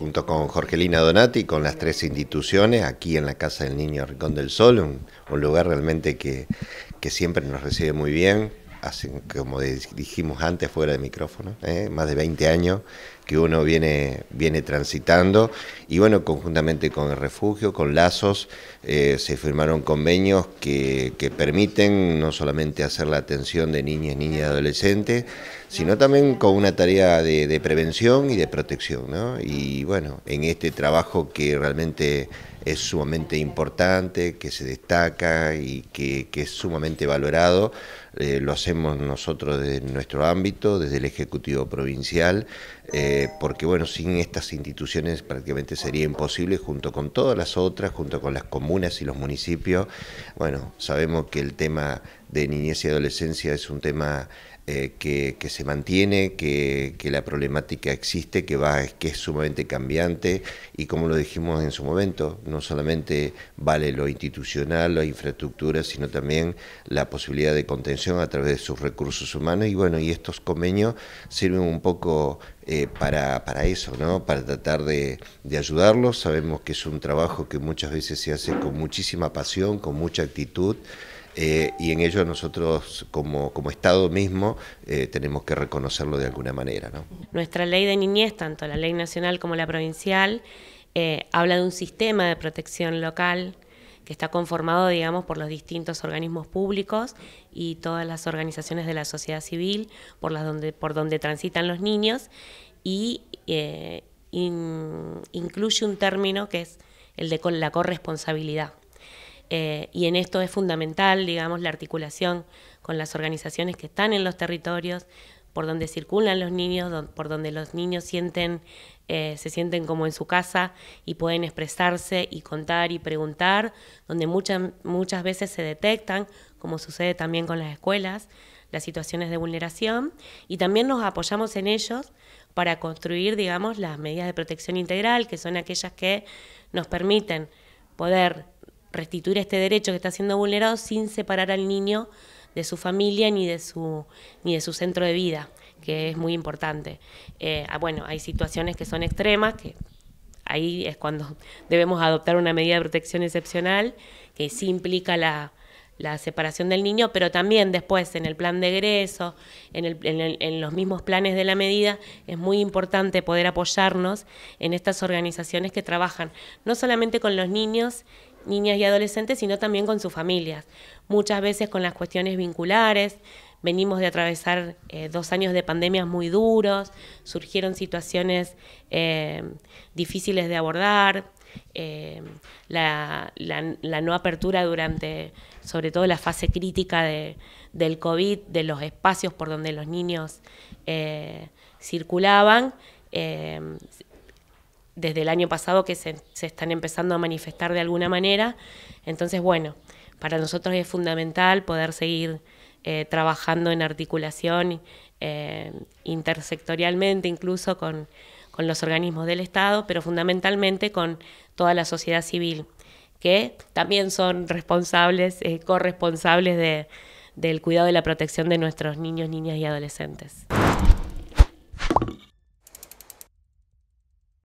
junto con Jorgelina Donati, con las tres instituciones, aquí en la Casa del Niño Rincón del Sol, un, un lugar realmente que siempre nos recibe muy bien, como dijimos antes fuera de micrófono, ¿eh? más de 20 años que uno viene, viene transitando. Y bueno, conjuntamente con el refugio, con lazos, eh, se firmaron convenios que, permiten no solamente hacer la atención de niñas, niñas y adolescentes, sino también con una tarea de, prevención y de protección. Y bueno, en este trabajo que realmente es sumamente importante, que se destaca y que, es sumamente valorado. Eh, lo hacemos nosotros desde nuestro ámbito, desde el Ejecutivo Provincial, eh, porque bueno, sin estas instituciones prácticamente sería imposible, junto con todas las otras, junto con las comunas y los municipios, bueno, sabemos que el tema de niñez y adolescencia es un tema eh, que, se mantiene, que, la problemática existe, que, va, que es sumamente cambiante y como lo dijimos en su momento, no solamente vale lo institucional, la infraestructura, sino también la posibilidad de contención a través de sus recursos humanos y bueno, y estos convenios sirven un poco eh, para, para, eso, ¿no? para tratar de, de ayudarlos. Sabemos que es un trabajo que muchas veces se hace con muchísima pasión, con mucha actitud. Eh, y en ello nosotros como, Estado mismo eh, tenemos que reconocerlo de alguna manera. ¿no? Nuestra ley de niñez, tanto la ley nacional como la provincial, eh, habla de un sistema de protección local que está conformado, digamos, por los distintos organismos públicos y todas las organizaciones de la sociedad civil por, las donde, por donde transitan los niños y incluye un término que es el de la corresponsabilidad. Eh, y en esto es fundamental, digamos, la articulación con las organizaciones que están en los territorios, por donde circulan los niños, por donde los niños eh, se sienten como en su casa y pueden expresarse y contar y preguntar, donde muchas, muchas veces se detectan, como sucede también con las escuelas, las situaciones de vulneración y también nos apoyamos en ellos para construir, digamos, las medidas de protección integral, que son aquellas que nos permiten poder restituir este derecho que está siendo vulnerado sin separar al niño de su familia ni de su, ni de su centro de vida, que es muy importante. Eh, ah, bueno, hay situaciones que son extremas, que ahí es cuando debemos adoptar una medida de protección excepcional, que sí implica la, la separación del niño, pero también después en el plan de egreso, en, en, en, los mismos planes de la medida, es muy importante poder apoyarnos en estas organizaciones que trabajan no solamente con los niños niñas y adolescentes, sino también con sus familias. Muchas veces con las cuestiones vinculares, venimos de atravesar eh, dos años de pandemias muy duros, surgieron situaciones eh, difíciles de abordar, eh, la, no apertura durante, sobre todo la fase crítica del COVID, de los espacios por donde los niños circulaban desde el año pasado que se, están empezando a manifestar de alguna manera. Entonces, bueno, para nosotros es fundamental poder seguir eh, trabajando en articulación eh, intersectorialmente, incluso con, los organismos del Estado, pero fundamentalmente con toda la sociedad civil, que también son responsables, eh, corresponsables de, del cuidado y la protección de nuestros niños, niñas y adolescentes.